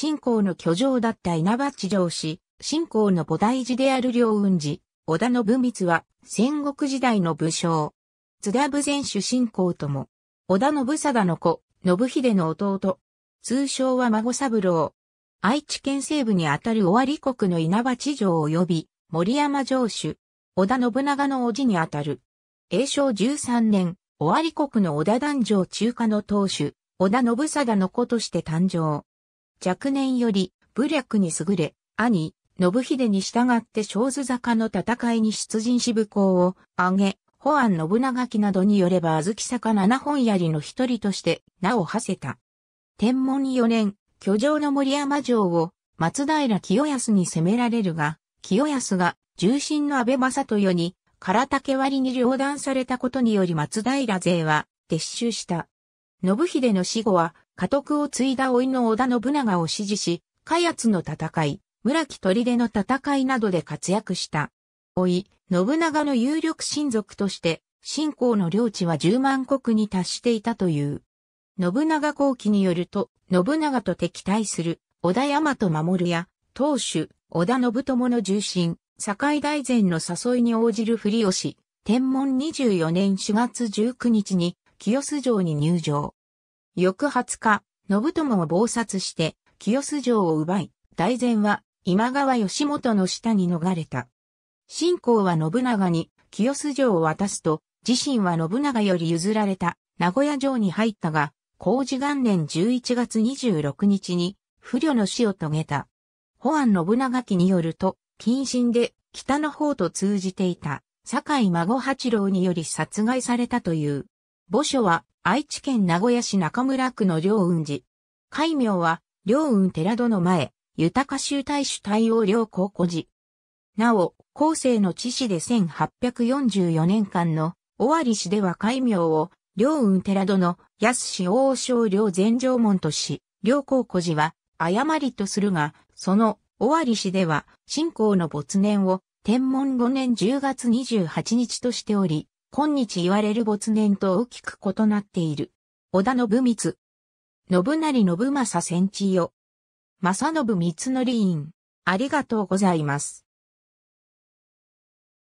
信仰の居城だった稲葉地城氏、信仰の菩提寺である両雲寺、織田信光は戦国時代の武将。津田部前主信仰とも、織田信貞の子、信秀の弟。通称は孫三郎。愛知県西部にあたる尾張国の稲葉地城及び森山城主。織田信長の叔父にあたる。永正13年、尾張国の織田団城中華の当主、織田信貞の子として誕生。若年より武略に優れ、兄、信秀に従って小津坂の戦いに出陣し武功を挙げ、保安信長記などによれば小豆坂七本槍の一人として名を馳せた。天文四年、居城の森山城を松平清康に攻められるが、清康が重臣の安倍正世に唐竹割に両断されたことにより松平勢は撤収した。信秀の死後は家督を継いだ老いの織田信長を支持し、開発の戦い、村木砦の戦いなどで活躍した。老い、信長の有力親族として、信仰の領地は10万国に達していたという。信長後期によると、信長と敵対する、織田山と守や、当主、織田信友の重臣、堺大前の誘いに応じるふりをし、天文24年4月19日に、清洲城に入城。翌20日、信友を暴殺して、清洲城を奪い、大前は今川義元の下に逃れた。信仰は信長に清洲城を渡すと、自身は信長より譲られた名古屋城に入ったが、工事元年11月26日に不慮の死を遂げた。保安信長記によると、近親で北の方と通じていた、堺孫八郎により殺害されたという。墓所は愛知県名古屋市中村区の両雲寺。戒名は両雲寺戸の前、豊州大主対応両高古寺。なお、後世の知史で1844年間の尾張市では戒名を両雲寺戸の安市王将両前城門とし、両高古寺は誤りとするが、その尾張市では信仰の没年を天文5年10月28日としており、今日言われる没年と大きく異なっている。織田信光。信成信正戦地よ。正信光則委員。ありがとうございます。